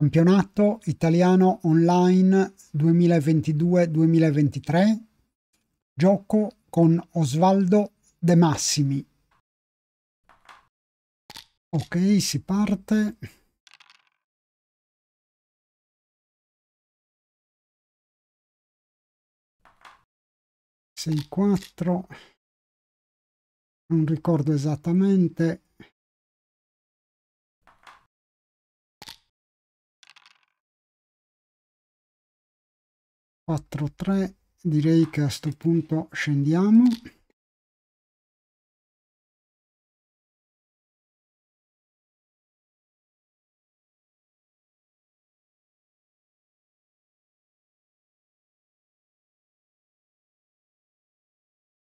Campionato Italiano Online 2022-2023. Gioco con Osvaldo De Massimi. Ok, si parte. Sei quattro. Non ricordo esattamente. 4 3 direi che a questo punto scendiamo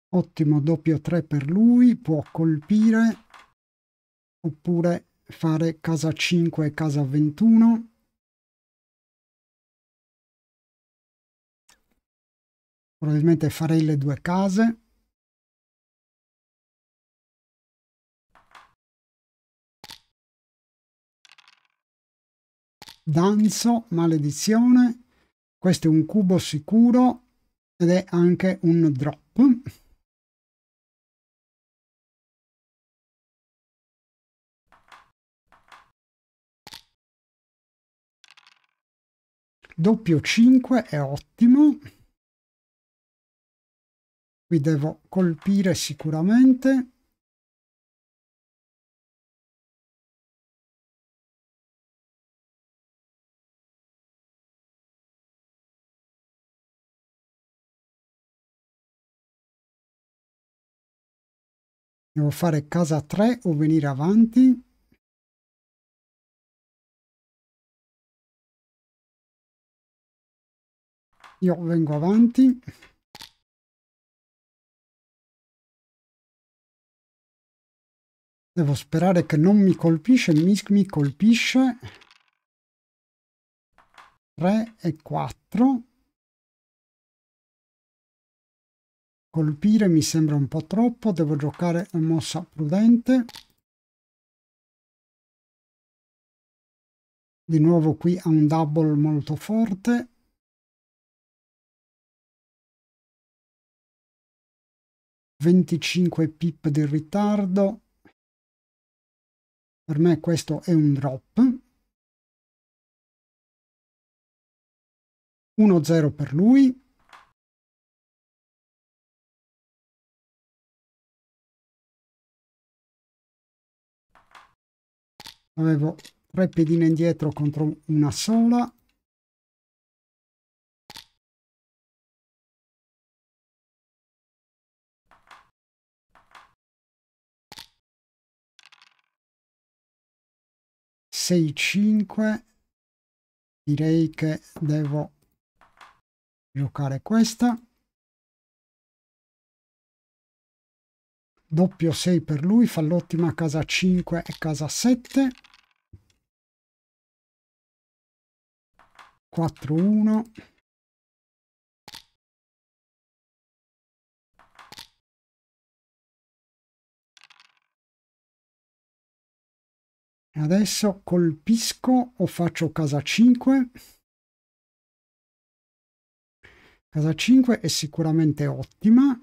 ottimo doppio 3 per lui può colpire oppure fare casa 5 e casa 21 probabilmente farei le due case. Danzo, maledizione. Questo è un cubo sicuro ed è anche un drop. Doppio 5 è ottimo qui devo colpire sicuramente Devo fare casa 3 o venire avanti. Io vengo avanti. Devo sperare che non mi colpisce, Misk mi colpisce. 3 e 4. Colpire mi sembra un po' troppo, devo giocare una mossa prudente. Di nuovo qui ha un double molto forte. Venticinque pip di ritardo. Per me questo è un drop. 1-0 per lui. Avevo tre pedine indietro contro una sola. 6-5 direi che devo giocare questa doppio 6 per lui fa l'ottima casa 5 e casa 7 4 1 Adesso colpisco o faccio casa 5. Casa 5 è sicuramente ottima.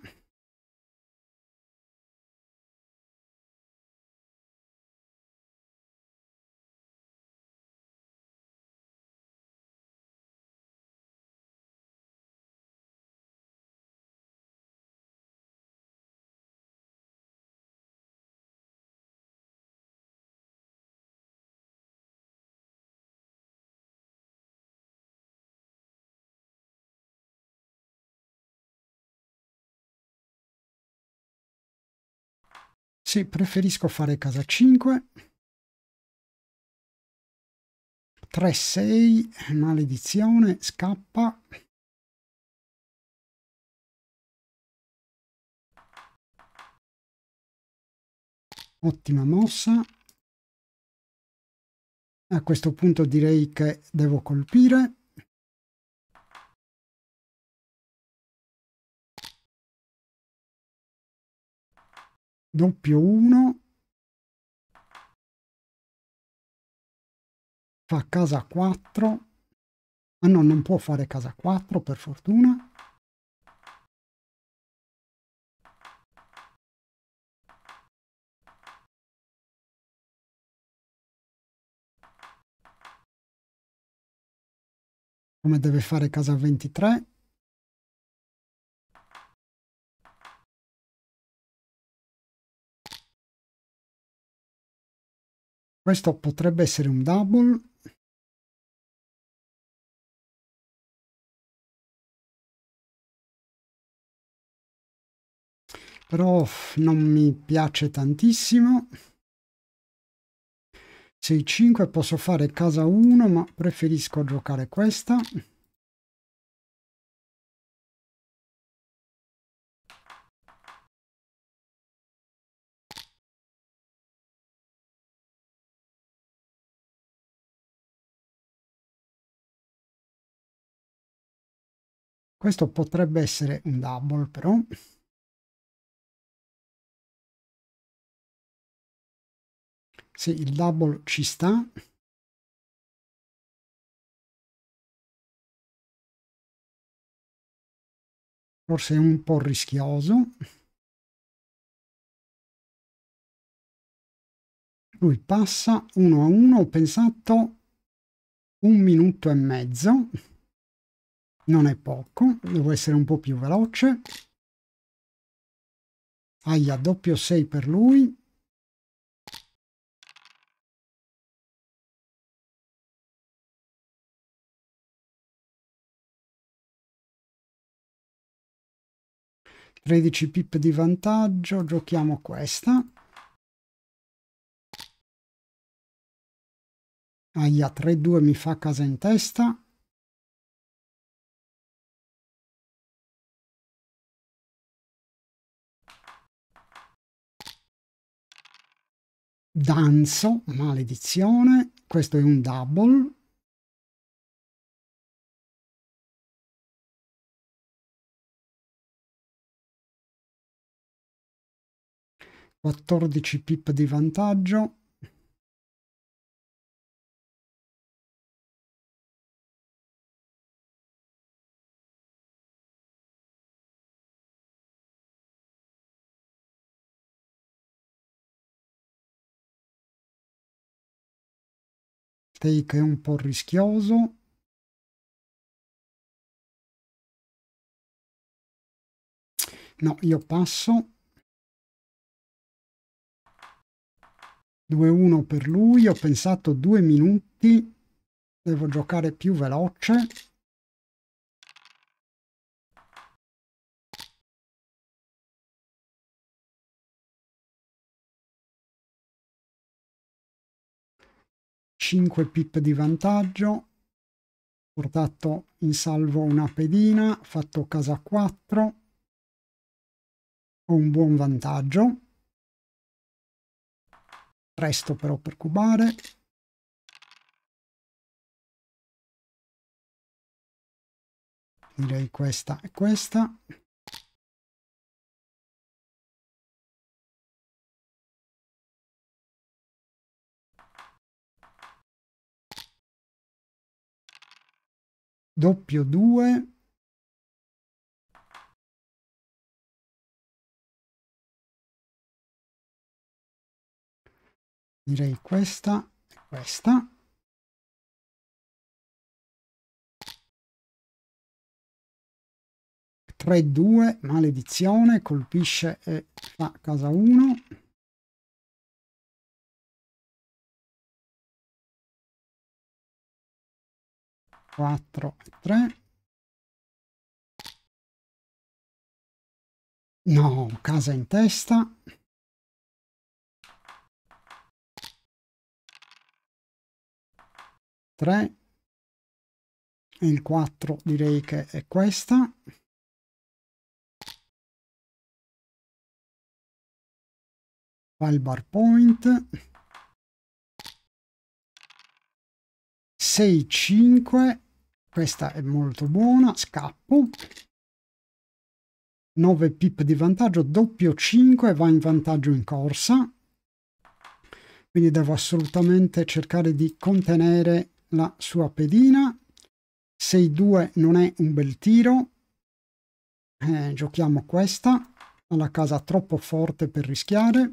Sì, preferisco fare casa 5. 3-6, maledizione, scappa. Ottima mossa. A questo punto direi che devo colpire. doppio 1 fa casa 4 ah no non può fare casa 4 per fortuna come deve fare casa 23 Questo potrebbe essere un double. Però non mi piace tantissimo. 6-5 posso fare casa 1, ma preferisco giocare questa. Questo potrebbe essere un double però. se il double ci sta. Forse è un po' rischioso. Lui passa uno a uno ho pensato un minuto e mezzo non è poco, devo essere un po' più veloce. Aia, doppio 6 per lui. Tredici pip di vantaggio, giochiamo questa. Aia, 3-2 mi fa casa in testa. Danzo, maledizione, questo è un double, Quattordici pip di vantaggio take è un po' rischioso. No, io passo. 2-1 per lui, ho pensato due minuti, devo giocare più veloce. 5 pip di vantaggio, portato in salvo una pedina, fatto casa 4, ho un buon vantaggio. Presto però per cubare. Direi questa e questa. doppio 2 direi questa e questa Tre, due, maledizione, colpisce e fa casa 1. 4 e 3. No, casa in testa. Tre. E il 4 direi che è questa. Fa bar point. 6, 5 questa è molto buona, scappo, 9 pip di vantaggio, doppio 5 va in vantaggio in corsa, quindi devo assolutamente cercare di contenere la sua pedina, 6-2 non è un bel tiro, eh, giochiamo questa, alla casa troppo forte per rischiare,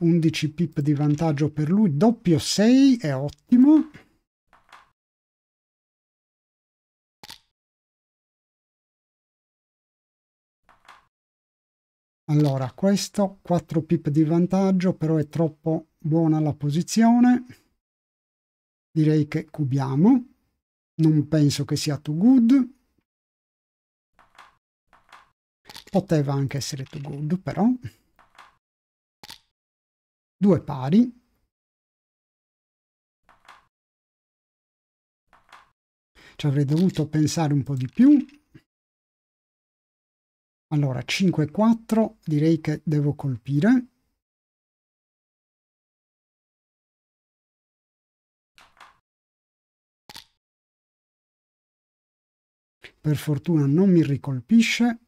11 pip di vantaggio per lui, doppio 6 è ottimo. Allora, questo 4 pip di vantaggio, però è troppo buona la posizione. Direi che cubiamo. Non penso che sia too good. Poteva anche essere too good, però due pari ci avrei dovuto pensare un po' di più allora 5 4 direi che devo colpire per fortuna non mi ricolpisce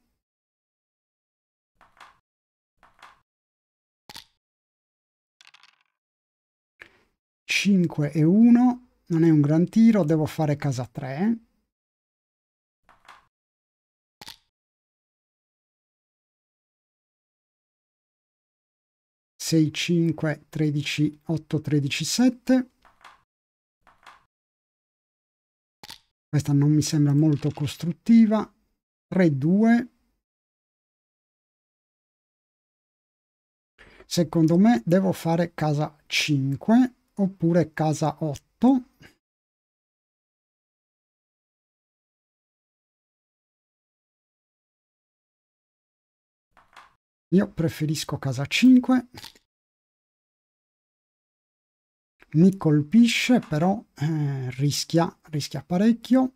5 e 1, non è un gran tiro, devo fare casa 3. Sei, cinque, tredici, otto, tredici, sette. Questa non mi sembra molto costruttiva. 3, 2. Secondo me devo fare casa 5 oppure casa 8 io preferisco casa 5 mi colpisce però eh, rischia rischia parecchio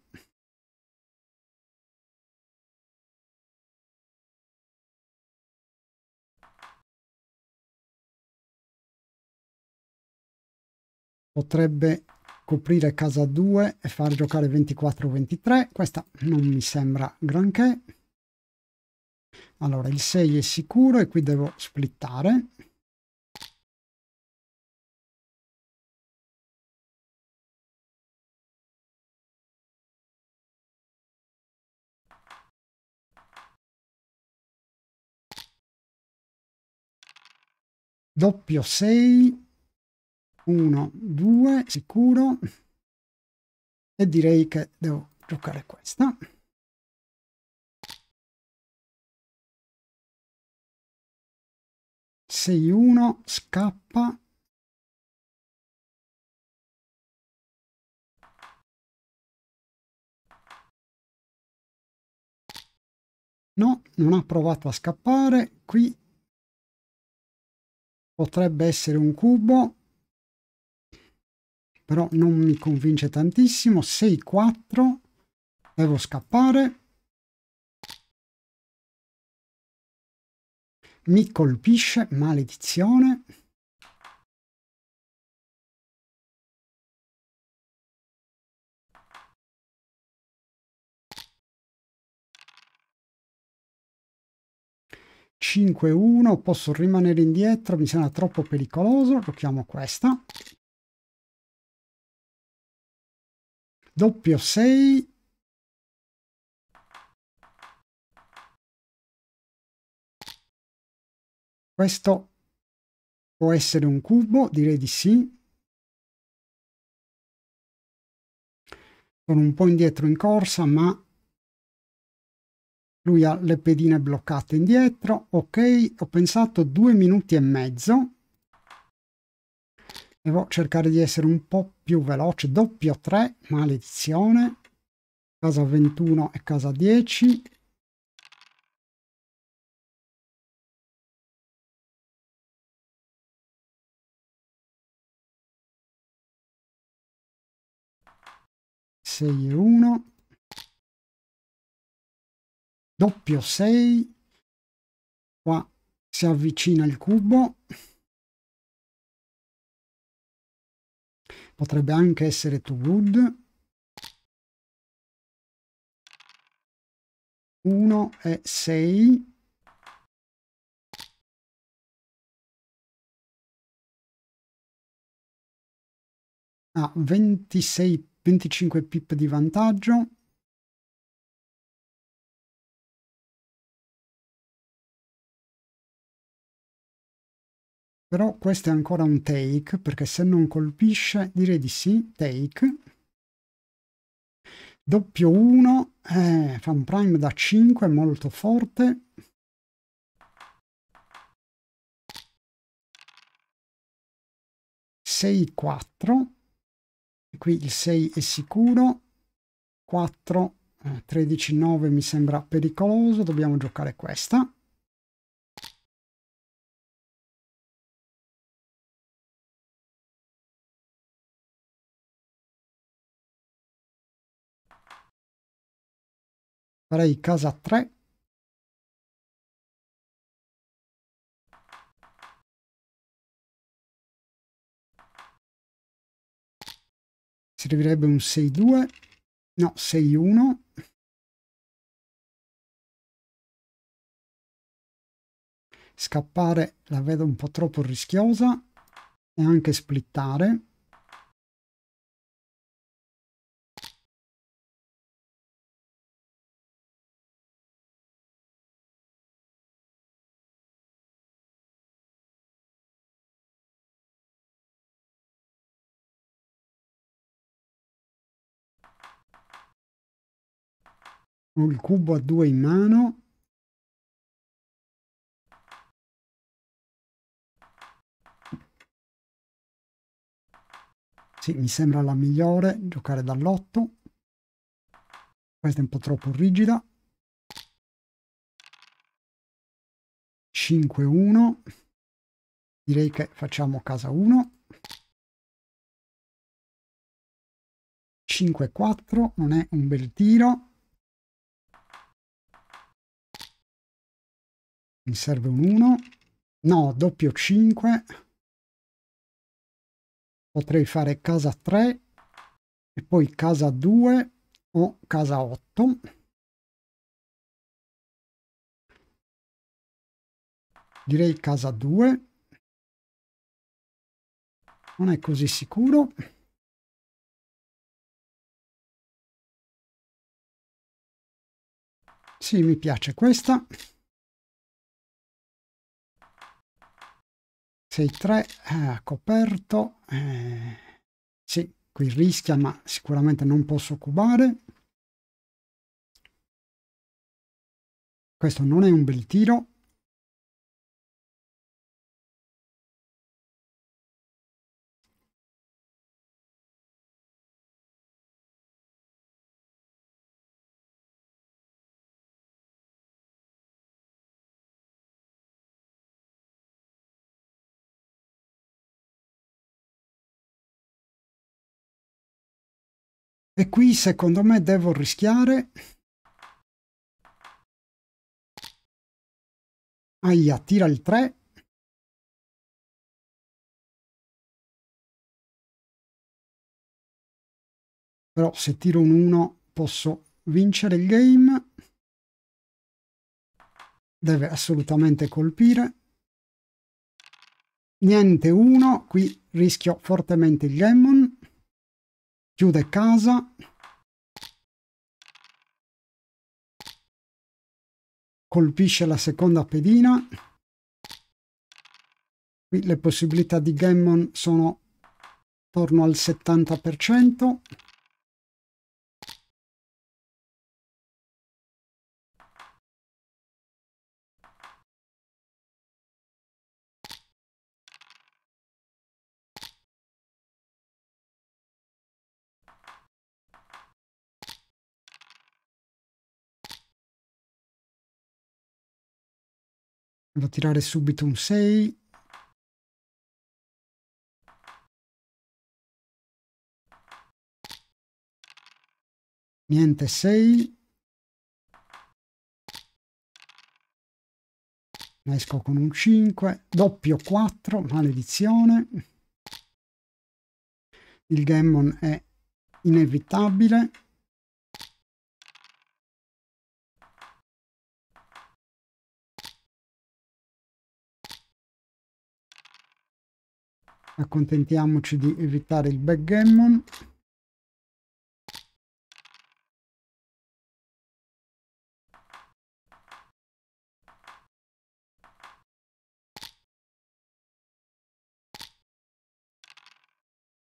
potrebbe coprire casa 2 e far giocare 24-23 questa non mi sembra granché allora il 6 è sicuro e qui devo splittare doppio 6 1, 2, sicuro. E direi che devo giocare questa. Se uno scappa. No, non ha provato a scappare. Qui potrebbe essere un cubo però non mi convince tantissimo. 6-4, devo scappare. Mi colpisce, maledizione. Cinque, 1 posso rimanere indietro, mi sembra troppo pericoloso, giochiamo questa. doppio 6 questo può essere un cubo direi di sì sono un po' indietro in corsa ma lui ha le pedine bloccate indietro ok ho pensato due minuti e mezzo devo cercare di essere un po' più veloce, doppio 3, maledizione, casa 21 e casa 10. Sei e uno. doppio 6 qua si avvicina il cubo potrebbe anche essere to good 1 e 6 a ah, 26 25 pip di vantaggio Però questo è ancora un take, perché se non colpisce direi di sì, take. Doppio 1, eh, fa un prime da 5, molto forte. Sei 4, qui il 6 è sicuro, 4, 13, 9 mi sembra pericoloso, dobbiamo giocare questa. farei casa 3 servirebbe un 6-2 no 6-1 scappare la vedo un po' troppo rischiosa e anche splittare Ho il cubo a due in mano. Sì, mi sembra la migliore giocare dall'otto. Questa è un po' troppo rigida. 5-1. Direi che facciamo casa 1. 5-4, non è un bel tiro. mi serve un 1 no doppio 5 potrei fare casa 3 e poi casa 2 o casa 8 direi casa 2 non è così sicuro sì mi piace questa 6 3 eh, ha coperto eh, sì qui rischia ma sicuramente non posso cubare questo non è un bel tiro E qui secondo me devo rischiare. Aia, tira il 3. Però se tiro un 1 posso vincere il game. Deve assolutamente colpire. Niente 1, qui rischio fortemente il Gemmon chiude casa colpisce la seconda pedina qui le possibilità di Gammon sono attorno al 70% Vado tirare subito un 6. Niente 6. Esco con un 5. Doppio 4. Maledizione. Il Gammon è inevitabile. accontentiamoci di evitare il backgammon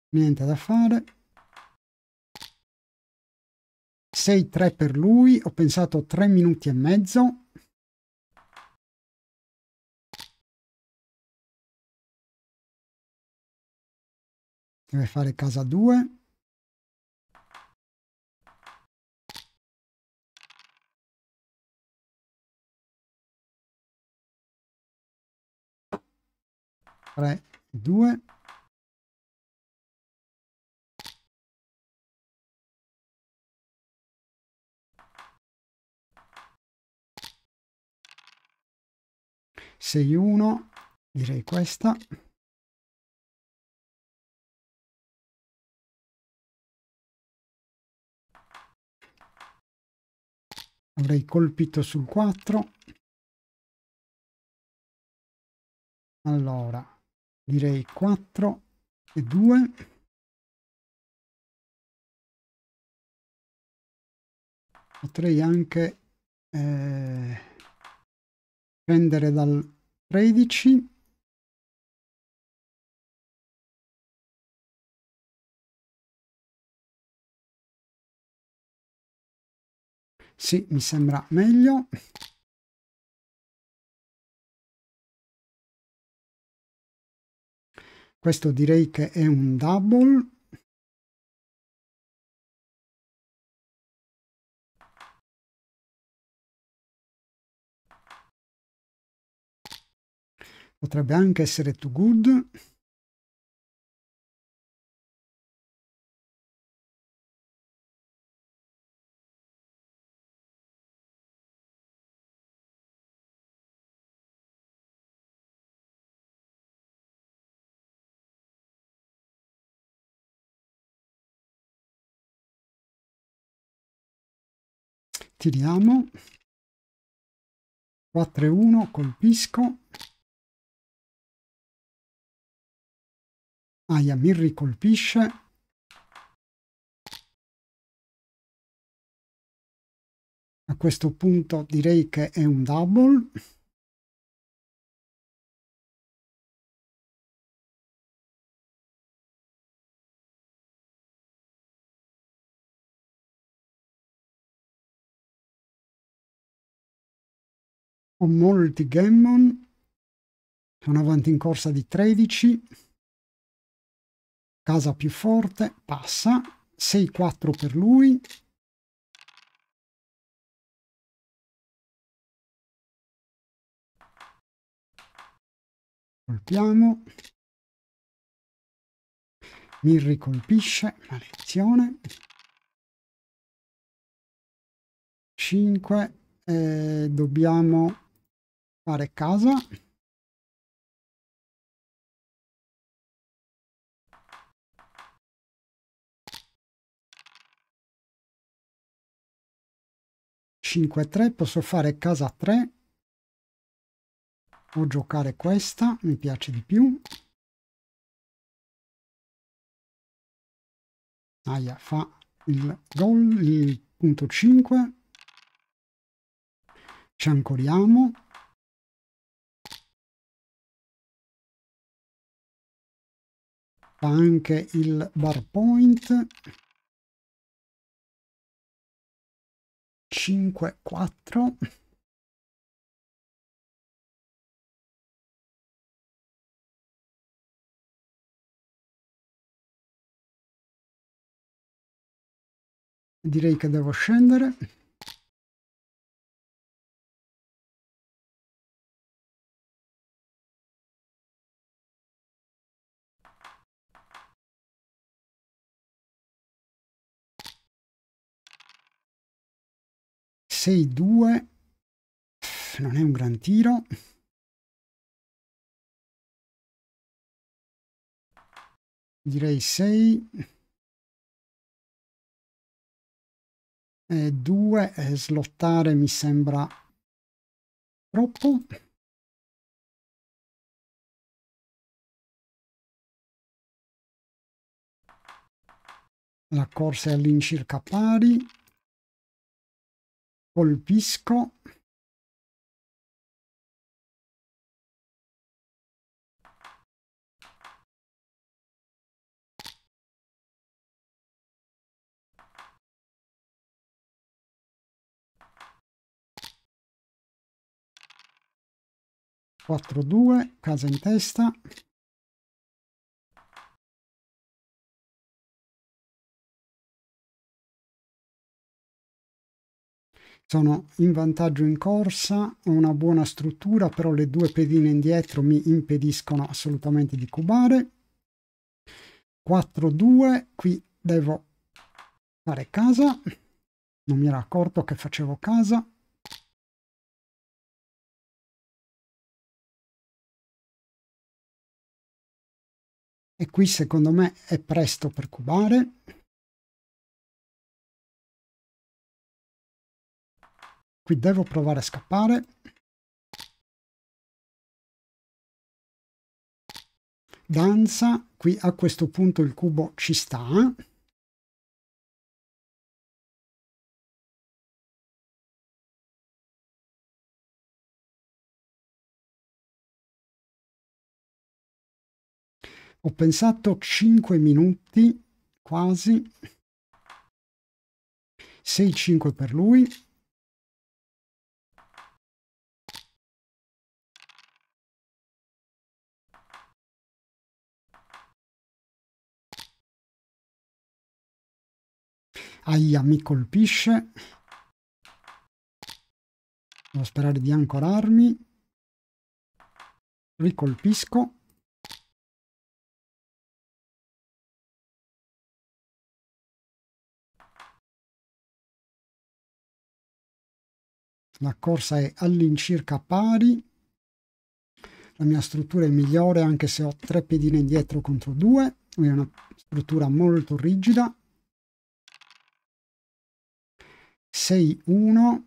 niente da fare 6-3 per lui ho pensato 3 minuti e mezzo deve fare casa 2 3 2 6 1 direi questa avrei colpito sul 4 allora direi 4 e 2 potrei anche eh, prendere dal 13 Sì, mi sembra meglio. Questo direi che è un double. Potrebbe anche essere too good. tiriamo 4 e 1 colpisco Aia mi ricolpisce a questo punto direi che è un double o molti gammon sono avanti in corsa di 13, casa più forte, passa, 6-4 per lui, colpiamo, Mirri colpisce, maledizione, 5, eh, dobbiamo fare casa Cinque tre, posso fare casa 3 o giocare questa, mi piace di più. Aia, fa il gol, il punto 5. Ci ancoriamo. ha anche il bar point 5 4 direi che devo scendere 6-2 non è un gran tiro direi 6 e 2 e eh, slottare mi sembra troppo la corsa è all'incirca pari colpisco Quattro due, casa in testa. sono in vantaggio in corsa, ho una buona struttura, però le due pedine indietro mi impediscono assolutamente di cubare. 4-2, qui devo fare casa, non mi era accorto che facevo casa. E qui secondo me è presto per cubare. Qui devo provare a scappare. Danza, qui a questo punto il cubo ci sta. Ho pensato 5 minuti, quasi. 6-5 per lui. Aia, mi colpisce. Devo sperare di ancorarmi. Ricolpisco. La corsa è all'incirca pari. La mia struttura è migliore anche se ho tre pedine dietro contro due. È una struttura molto rigida. 6-1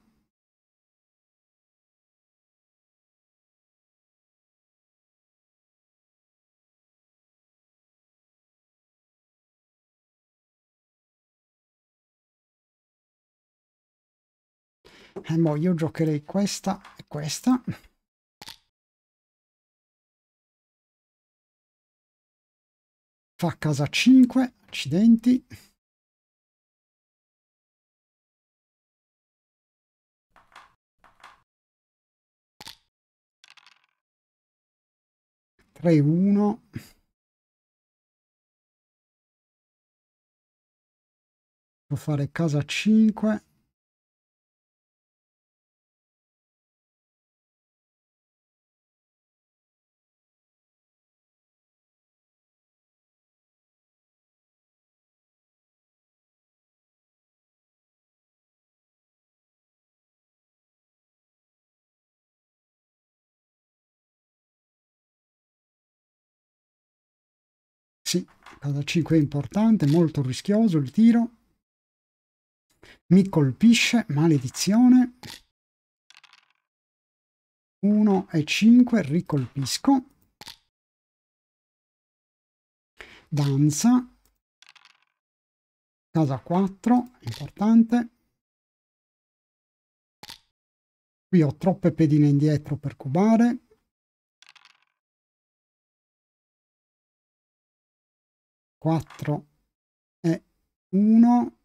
e eh, mo io giocherei questa e questa fa casa 5 accidenti 3 uno può fare casa 5 da 5 è importante, molto rischioso il tiro. Mi colpisce, maledizione. 1 e 5, ricolpisco. Danza. Casa 4, importante. Qui ho troppe pedine indietro per cubare. 4 e 1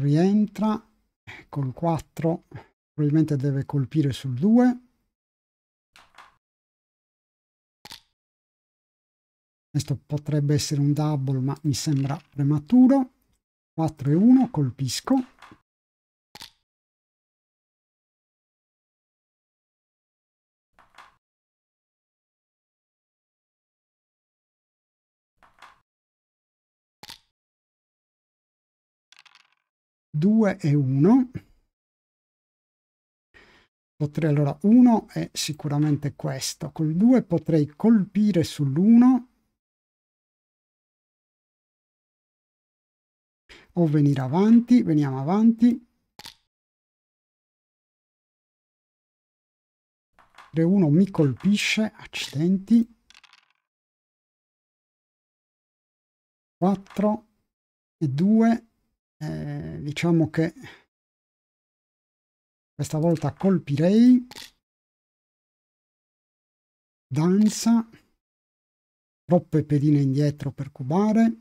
rientra eh, col 4 probabilmente deve colpire sul 2 questo potrebbe essere un double ma mi sembra prematuro 4 e 1 colpisco 2 e 1 potrei allora 1 è sicuramente questo col 2 potrei colpire sull'1 o venire avanti veniamo avanti 3 1 mi colpisce accidenti 4 e 2 eh, diciamo che questa volta colpirei danza troppe pedine indietro per cubare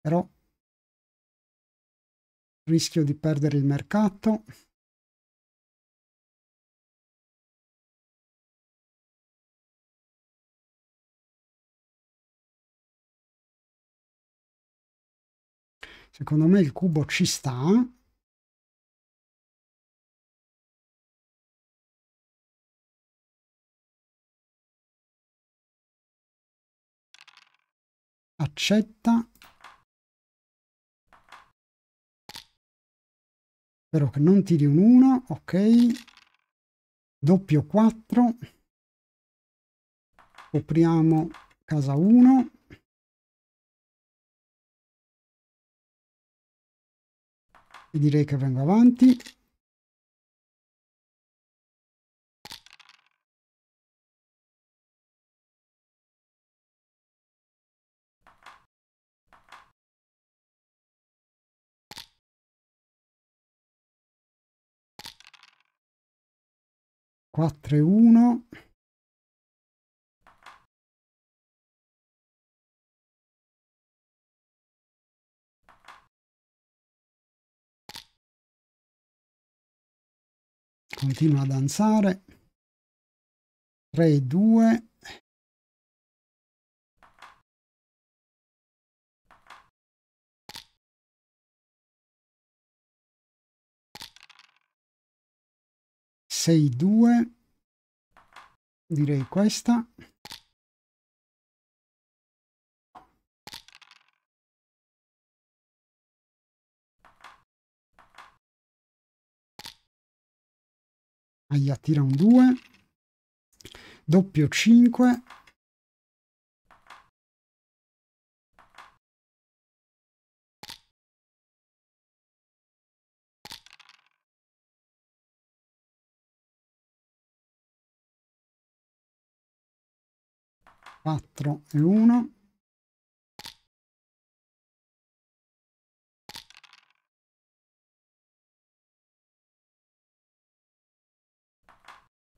però rischio di perdere il mercato Secondo me il cubo ci sta. Accetta. Spero che non tiri un 1, ok. Doppio 4. Copriamo casa 1. direi che vengo avanti quattro e uno continua a danzare 3 2 6 2 direi questa Aia, tira un 2. Doppio 5. Quattro e uno.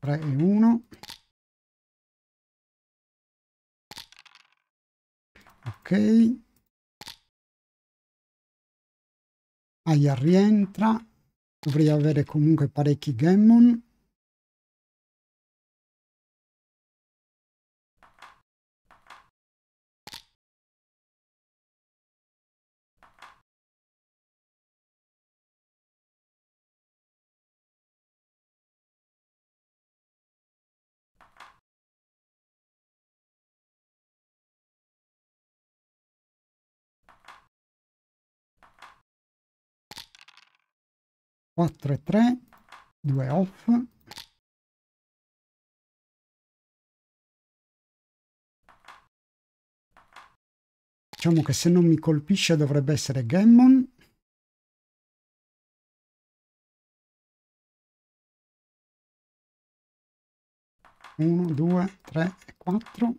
3 e 1 ok Aia rientra dovrei avere comunque parecchi gammon 4 e 3, 2 off. Diciamo che se non mi colpisce dovrebbe essere Gammon. Uno, due, tre e quattro.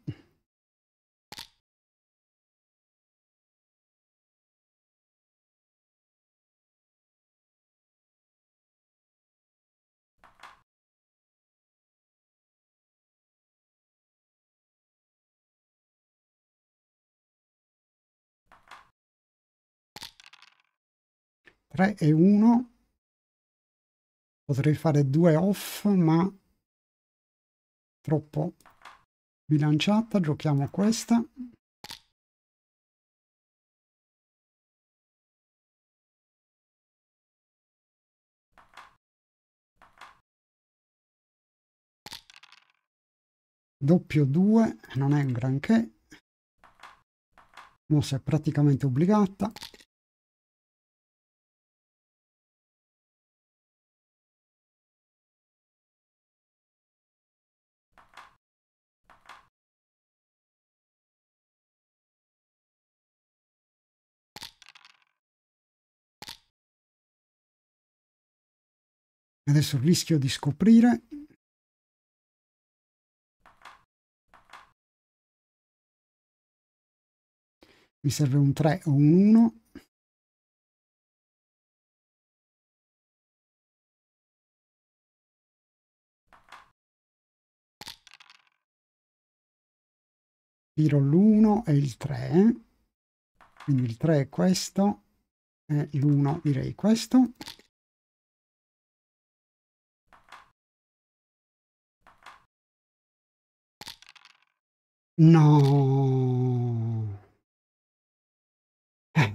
3 e 1 potrei fare 2 off ma troppo bilanciata giochiamo questa doppio 2 non è un granché mossa è praticamente obbligata Adesso rischio di scoprire mi serve un 3 o un 1. Tiro l'1 e il 3, quindi il 3 è questo, e eh, l'1 direi questo. No. Eh.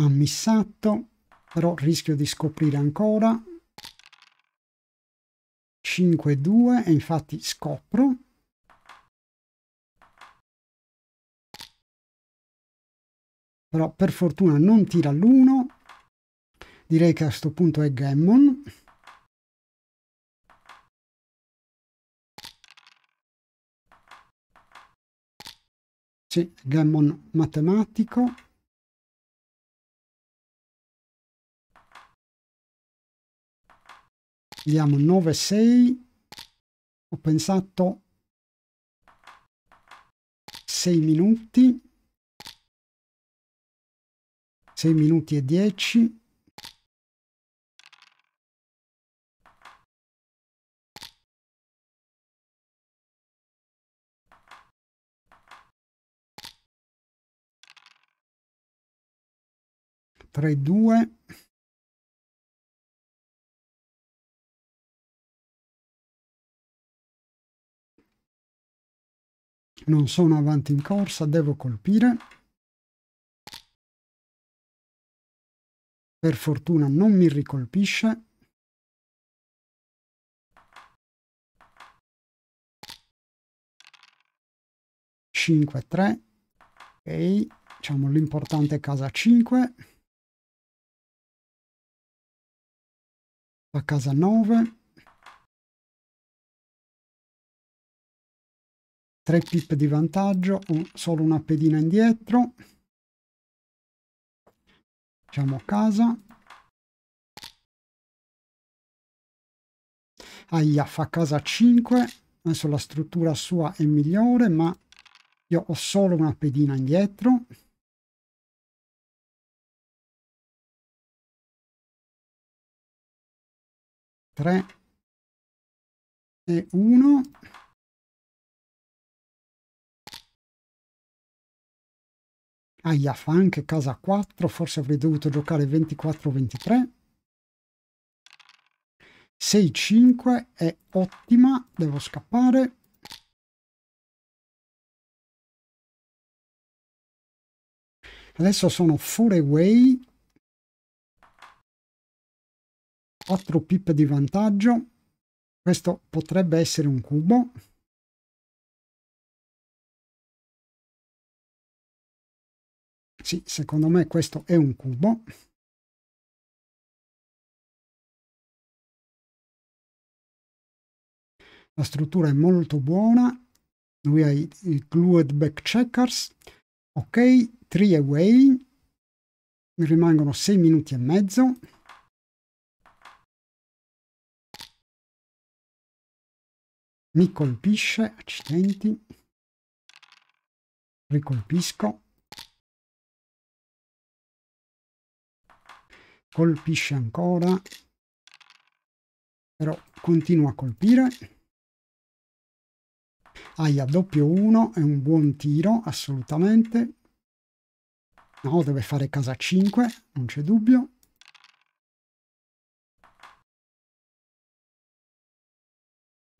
Ha missato, però rischio di scoprire ancora. 5-2 e infatti scopro. Però per fortuna non tira l'1. Direi che a questo punto è Gammon. Sì, Gammon matematico. Vediamo 9,6. Ho pensato 6 minuti. 6 minuti e 10. 3, 2. Non sono avanti in corsa, devo colpire. Per fortuna non mi ricolpisce. Cinque, tre. Ok, diciamo l'importante è casa 5. a casa 9 3 pip di vantaggio solo una pedina indietro facciamo casa aia fa casa 5 adesso la struttura sua è migliore ma io ho solo una pedina indietro 3 e 1 aia fa anche casa 4 forse avrei dovuto giocare 24 23 6 5 è ottima devo scappare adesso sono full away 4 pip di vantaggio. Questo potrebbe essere un cubo. Sì, secondo me questo è un cubo. La struttura è molto buona. Lui ha i glued back checkers. Ok, 3 away. Rimangono 6 minuti e mezzo. mi colpisce, accidenti, ricolpisco, colpisce ancora, però continua a colpire. Aia, doppio 1 è un buon tiro, assolutamente. No, deve fare casa 5, non c'è dubbio.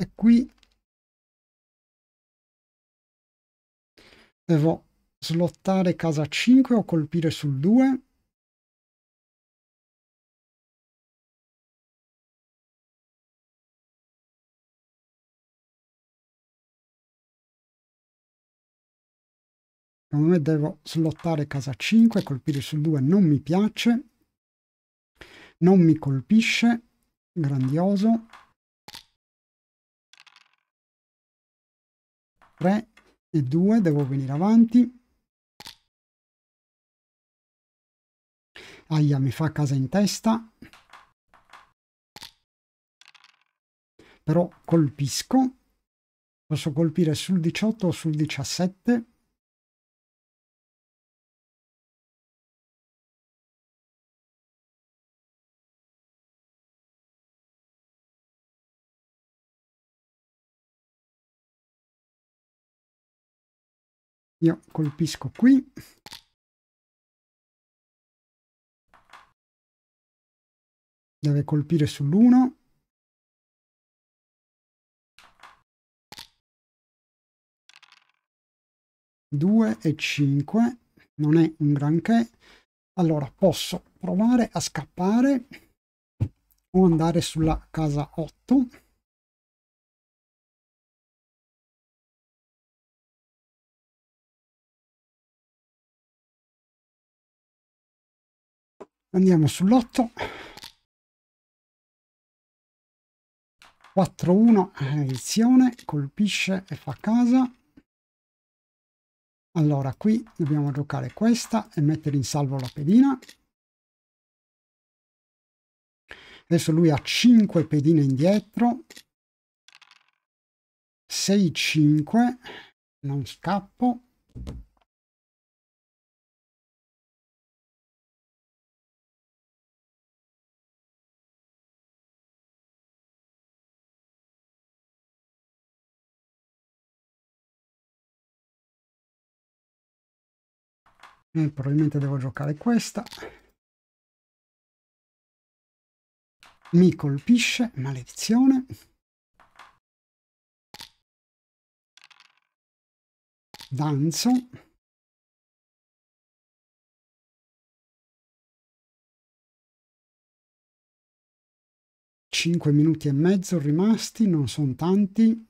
E qui Devo slottare casa 5 o colpire sul 2. Secondo me devo slottare casa 5, colpire sul 2 non mi piace, non mi colpisce, grandioso. 3, e 2 devo venire avanti aia mi fa casa in testa però colpisco posso colpire sul 18 o sul 17 io colpisco qui deve colpire sull'1 2 e 5 non è un granché allora posso provare a scappare o andare sulla casa 8 Andiamo sull'8. 4-1, edizione, colpisce e fa casa. Allora, qui dobbiamo giocare questa e mettere in salvo la pedina. Adesso lui ha 5 pedine indietro. 6-5, non scappo. eh, probabilmente devo giocare questa mi colpisce maledizione danzo Cinque minuti e mezzo rimasti, non sono tanti,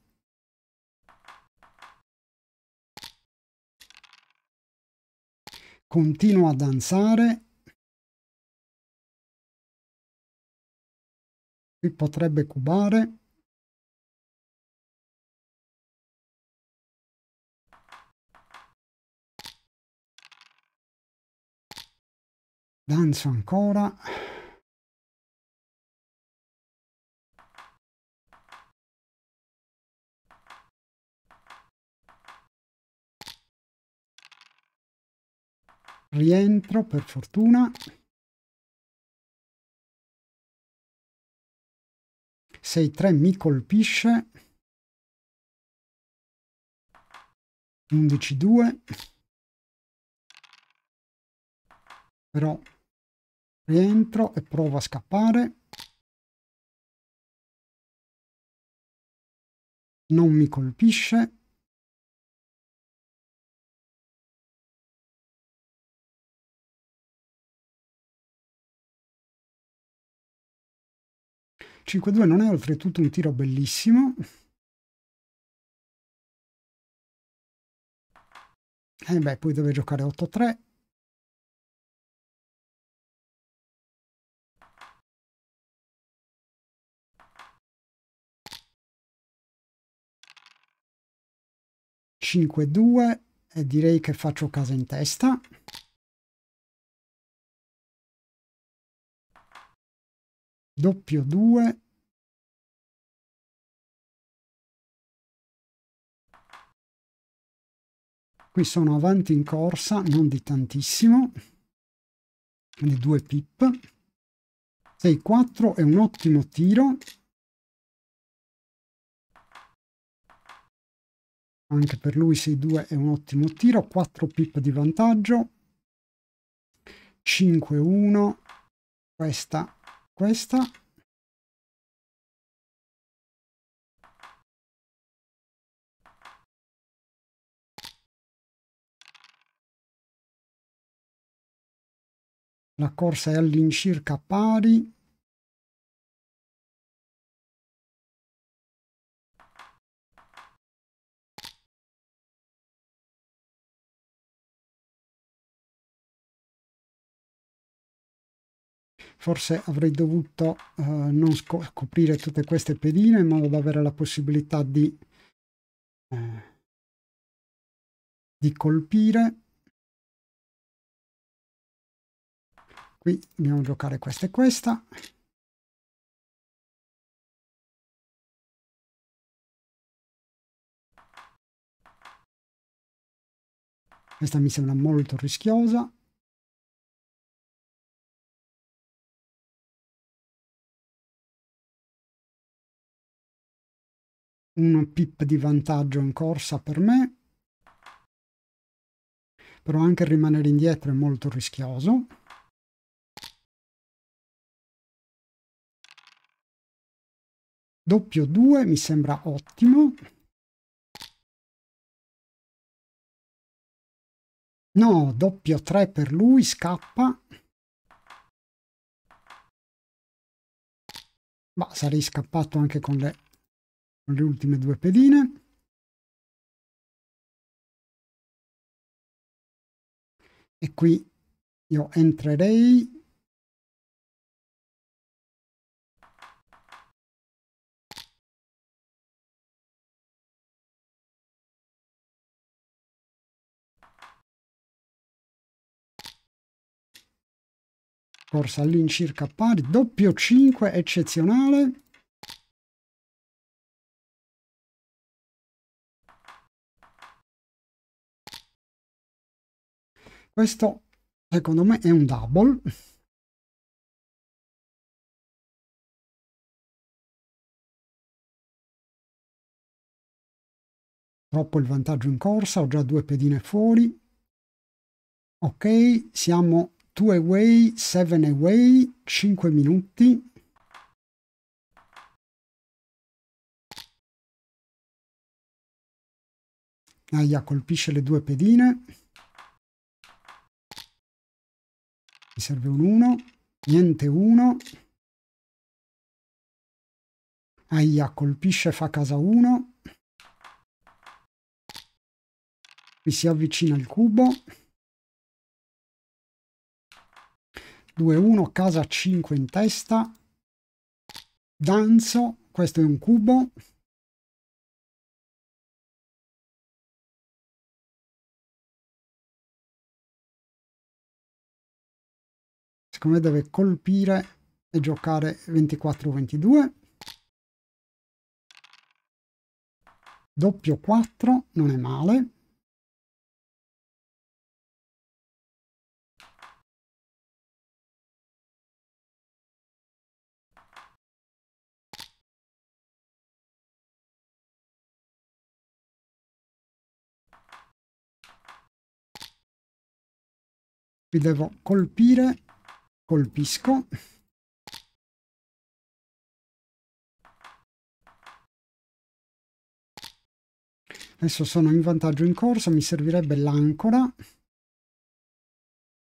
continua a danzare. Qui potrebbe cubare. Danza ancora. rientro per fortuna se il 3 mi colpisce 11 2 però rientro e provo a scappare non mi colpisce 5-2 non è oltretutto un tiro bellissimo. E eh, beh, poi deve giocare 8-3. 5-2 e direi che faccio casa in testa. doppio 2 qui sono avanti in corsa non di tantissimo quindi 2 pip 6 4 è un ottimo tiro anche per lui 6 2 è un ottimo tiro 4 pip di vantaggio 5 1 questa questa la corsa è all'incirca pari forse avrei dovuto eh, non scoprire tutte queste pedine in modo da avere la possibilità di, eh, di colpire qui dobbiamo giocare questa e questa questa mi sembra molto rischiosa un pip di vantaggio in corsa per me, però anche rimanere indietro è molto rischioso. Doppio 2 mi sembra ottimo. No, doppio 3 per lui, scappa. Ma sarei scappato anche con le con le ultime due pedine. E qui io entrerei corsa all'incirca pari, doppio 5 eccezionale Questo secondo me è un double. Troppo il vantaggio in corsa, ho già due pedine fuori. Ok, siamo 2 away, 7 away, 5 minuti. Aia, colpisce le due pedine. Mi serve un 1. Niente 1. Aia, colpisce fa casa 1. Mi si avvicina il cubo. 2-1, casa 5 in testa. Danzo, questo è un cubo. secondo deve colpire e giocare 24-22 doppio 4 non è male Qui devo colpire colpisco adesso sono in vantaggio in corsa mi servirebbe l'ancora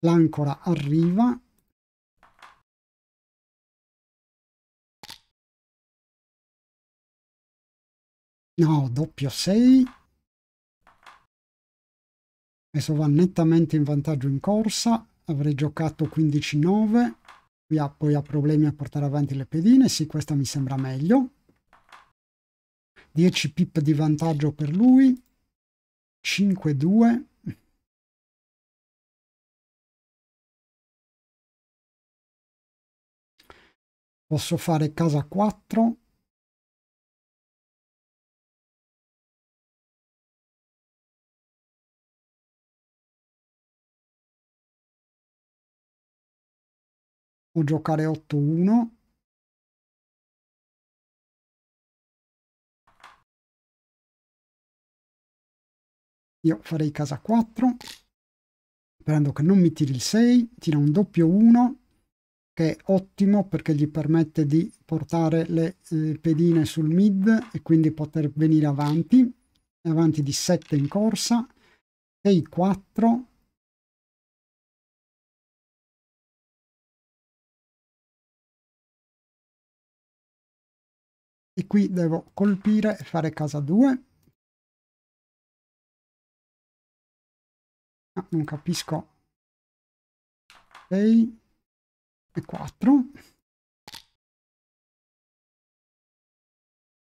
l'ancora arriva no doppio 6 adesso va nettamente in vantaggio in corsa avrei giocato 15-9 qui ha, poi ha problemi a portare avanti le pedine sì questa mi sembra meglio 10 pip di vantaggio per lui 5-2 posso fare casa 4 Può giocare 8-1. Io farei casa 4. Sperando che non mi tiri il 6. Tira un doppio 1 che è ottimo perché gli permette di portare le eh, pedine sul mid e quindi poter venire avanti, avanti di 7 in corsa, 6-4, e qui devo colpire e fare casa 2 ah, non capisco 6 e 4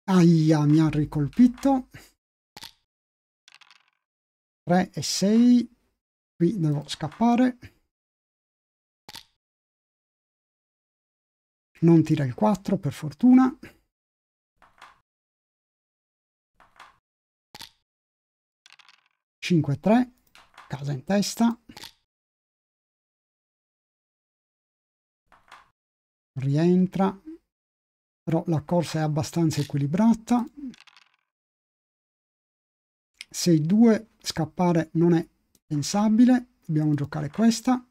aia mi ha ricolpito 3 e 6 qui devo scappare non tira il 4 per fortuna 5 3, casa in testa. Rientra, però la corsa è abbastanza equilibrata. 6-2, scappare non è pensabile, dobbiamo giocare questa.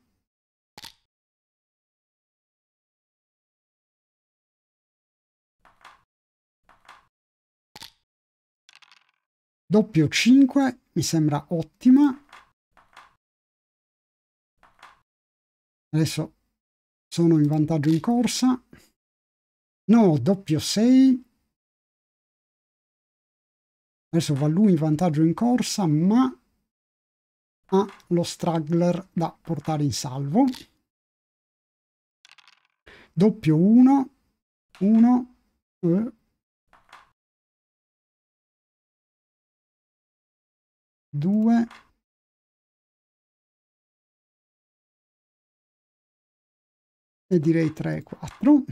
Doppio 5, mi sembra ottima. Adesso sono in vantaggio in corsa. No, doppio 6. Adesso va lui in vantaggio in corsa, ma ha lo straggler da portare in salvo. Doppio 1, 1, due e direi 3 4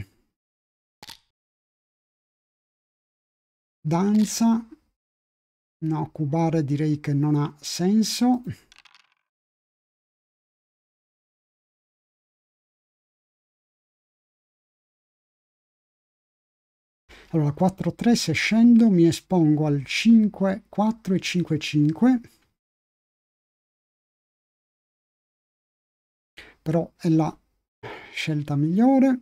danza no cubare direi che non ha senso Allora 4-3 se scendo mi espongo al 5, 4 e 5, 5. Però è la scelta migliore.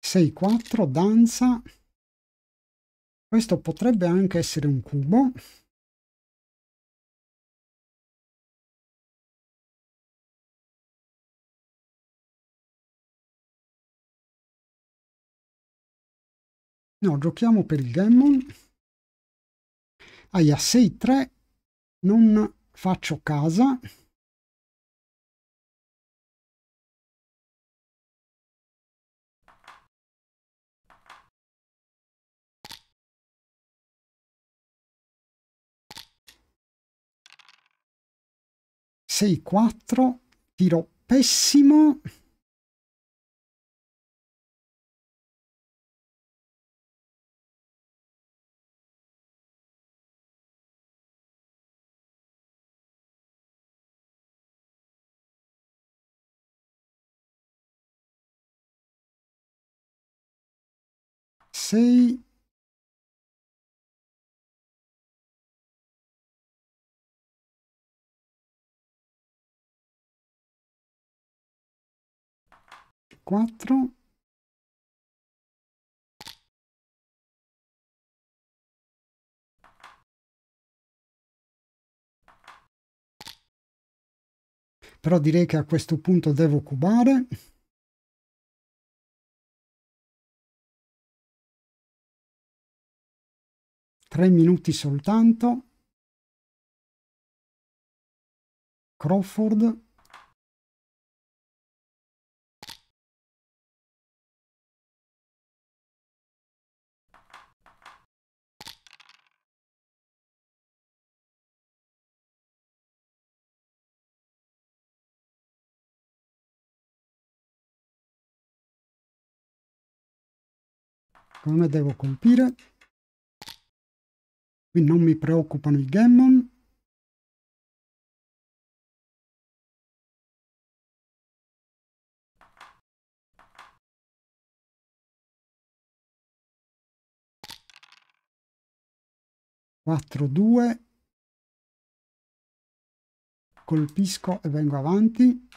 Sei, 4, danza. Questo potrebbe anche essere un cubo. No, giochiamo per il Gammon. Aia, 6-3, non faccio casa. Sei quattro, tiro pessimo. sei quattro però direi che a questo punto devo cubare tre minuti soltanto. Crawford. Come devo colpire? Qui non mi preoccupano i Gammon. Quattro, due. Colpisco e vengo avanti.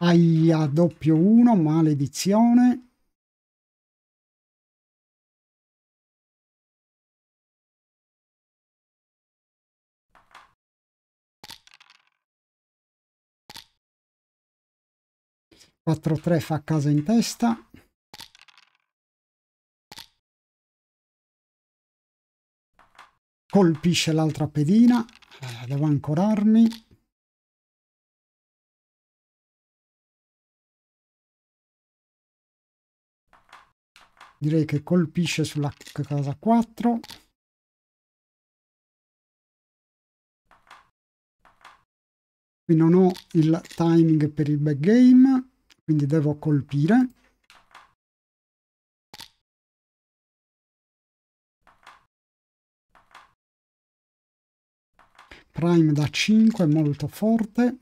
Aia, doppio 1, maledizione. 4-3 fa casa in testa. Colpisce l'altra pedina. Eh, devo ancorarmi. Direi che colpisce sulla casa 4. Qui non ho il timing per il backgame quindi devo colpire. Prime da 5 molto forte.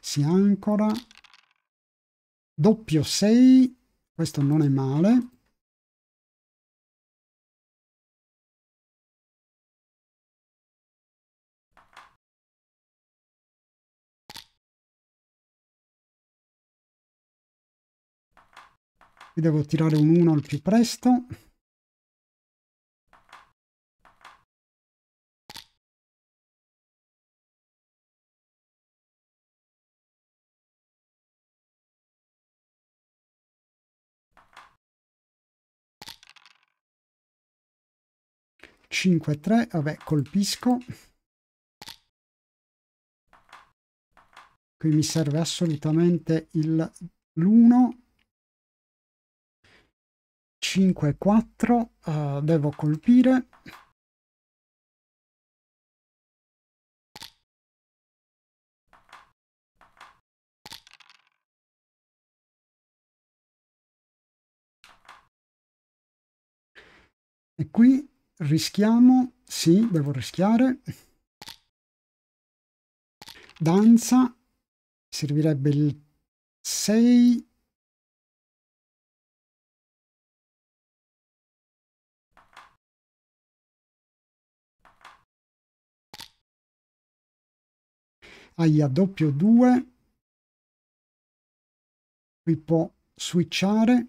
Si ancora. Doppio 6, questo non è male. Qui devo tirare un 1 al più presto. Cinque e tre, vabbè, colpisco. Qui mi serve assolutamente l'uno 5 e 4 uh, devo colpire e qui rischiamo sì devo rischiare danza servirebbe il 6 aia doppio 2 qui può switchare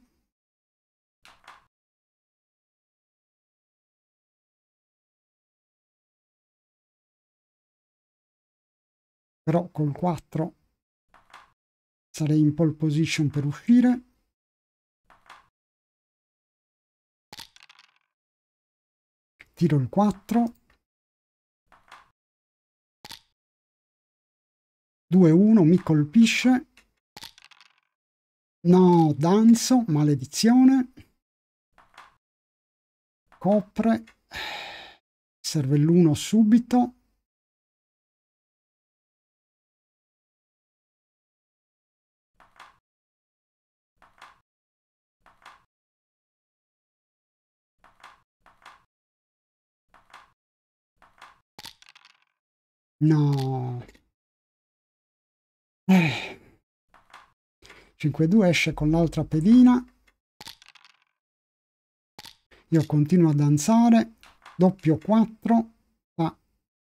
però col 4 sarei in pole position per uscire tiro il 4 2-1, mi colpisce. No, danzo, maledizione. Copre. Serve l'1 subito. No. Eh. 5-2 esce con l'altra pedina. Io continuo a danzare. Doppio 4. La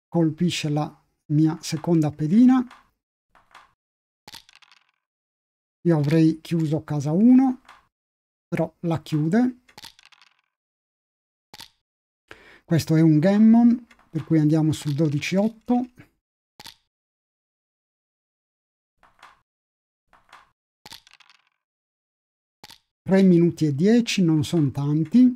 colpisce la mia seconda pedina. Io avrei chiuso casa 1, però la chiude. Questo è un Gammon, per cui andiamo sul 12-8. 3 minuti e 10 non sono tanti.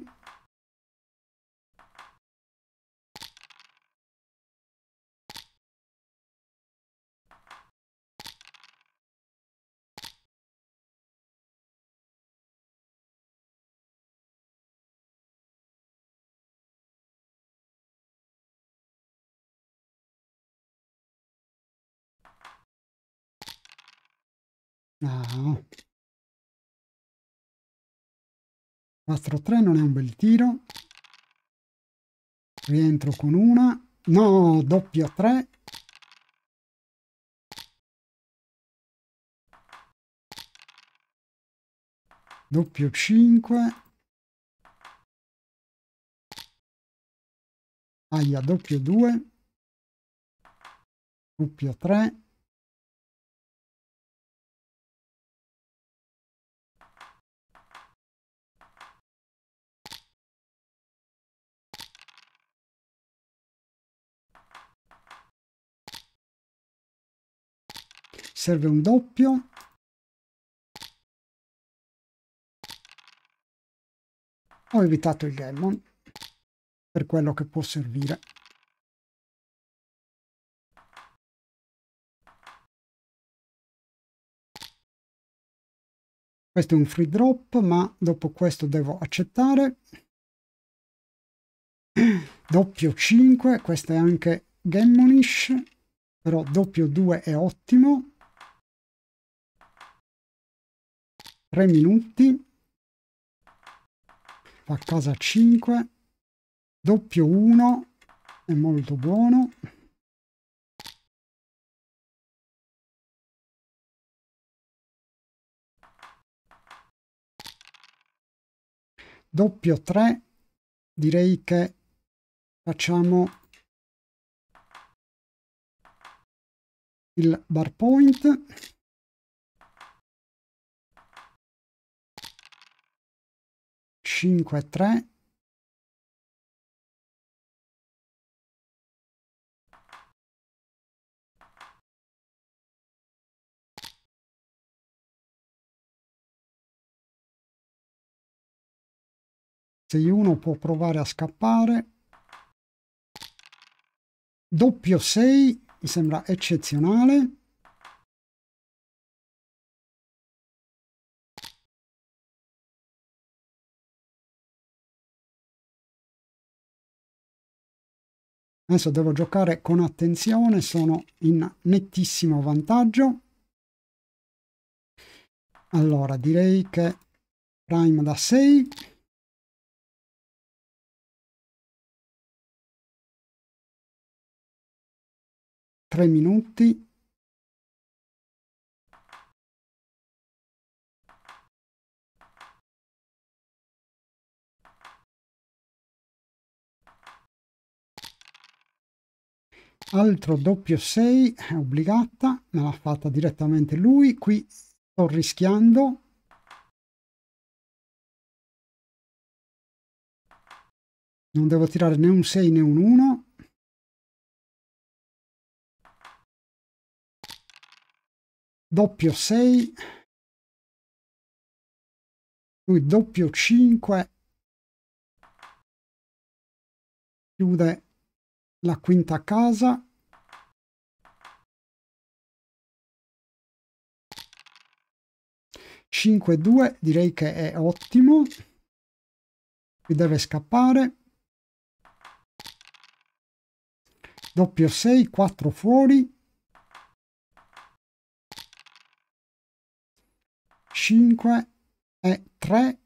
Ah. Astro 3 non è un bel tiro. Rientro con una. No, doppia 3. Doppio 5. Aia, doppio 2. Doppio 3. serve un doppio ho evitato il gammon per quello che può servire questo è un free drop ma dopo questo devo accettare doppio 5 questo è anche gammonish però doppio 2 è ottimo 3 minuti fa casa 5 doppio 1 è molto buono doppio 3 direi che facciamo il bar point 5 3 6 1 può provare a scappare doppio 6 mi sembra eccezionale Adesso devo giocare con attenzione, sono in nettissimo vantaggio. Allora, direi che prime da 6. Tre minuti. altro doppio 6 è eh, obbligata me l'ha fatta direttamente lui qui sto rischiando non devo tirare né un 6 né un 1 doppio 6 lui doppio 5 chiude la quinta casa Cinque due direi che è ottimo qui deve scappare doppio sei, quattro fuori Cinque e tre.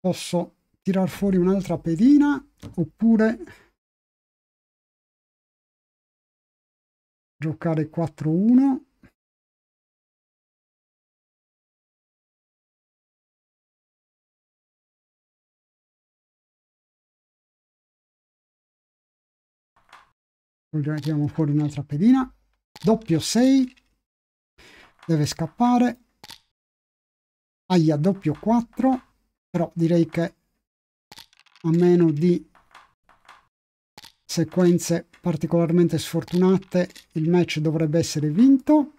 posso tirar fuori un'altra pedina oppure giocare 4-1. Tiriamo fuori un'altra pedina. Doppio 6. Deve scappare. Aia, doppio 4. Però direi che a meno di sequenze particolarmente sfortunate, il match dovrebbe essere vinto.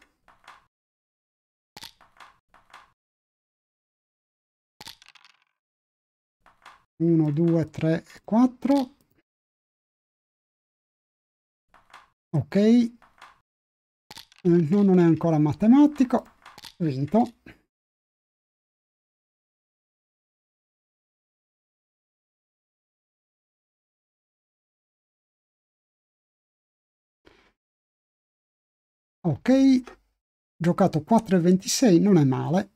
Uno, due, tre e quattro. Ok. Eh, no, non è ancora matematico. Vinto. Ok, giocato 4,26 non è male,